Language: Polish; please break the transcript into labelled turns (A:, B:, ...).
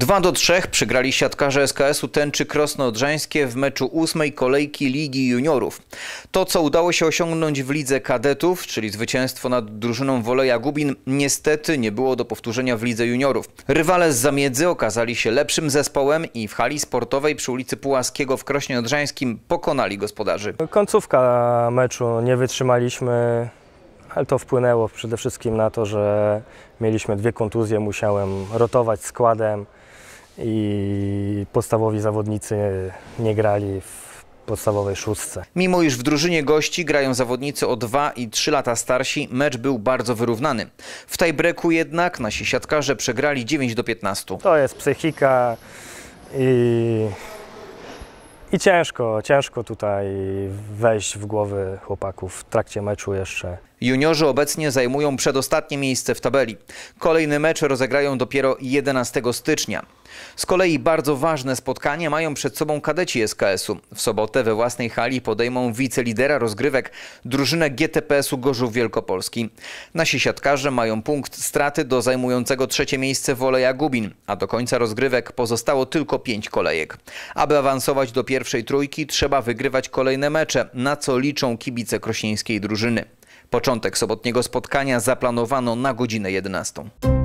A: 2 do 3 przegrali siatkarze SKS-u Tęczy Krosno-Odrzańskie w meczu ósmej kolejki Ligi Juniorów. To, co udało się osiągnąć w Lidze Kadetów, czyli zwycięstwo nad drużyną Woleja Gubin, niestety nie było do powtórzenia w Lidze Juniorów. Rywale z zamiedzy okazali się lepszym zespołem i w hali sportowej przy ulicy Pułaskiego w Krośnie Odrzańskim pokonali gospodarzy.
B: Końcówka meczu nie wytrzymaliśmy, ale to wpłynęło przede wszystkim na to, że mieliśmy dwie kontuzje, musiałem rotować składem i podstawowi zawodnicy nie grali w podstawowej szóstce.
A: Mimo iż w drużynie gości grają zawodnicy o 2 i 3 lata starsi, mecz był bardzo wyrównany. W tiebreaku jednak nasi siatkarze przegrali 9 do 15. To
B: jest psychika i, i ciężko, ciężko tutaj wejść w głowy chłopaków w trakcie meczu jeszcze.
A: Juniorzy obecnie zajmują przedostatnie miejsce w tabeli. Kolejny mecz rozegrają dopiero 11 stycznia. Z kolei bardzo ważne spotkanie mają przed sobą kadeci SKS-u. W sobotę we własnej hali podejmą wicelidera rozgrywek drużynę GTPS-u Gorzów Wielkopolski. Nasi siatkarze mają punkt straty do zajmującego trzecie miejsce Woleja Gubin, a do końca rozgrywek pozostało tylko pięć kolejek. Aby awansować do pierwszej trójki trzeba wygrywać kolejne mecze, na co liczą kibice krośnieńskiej drużyny. Początek sobotniego spotkania zaplanowano na godzinę 11.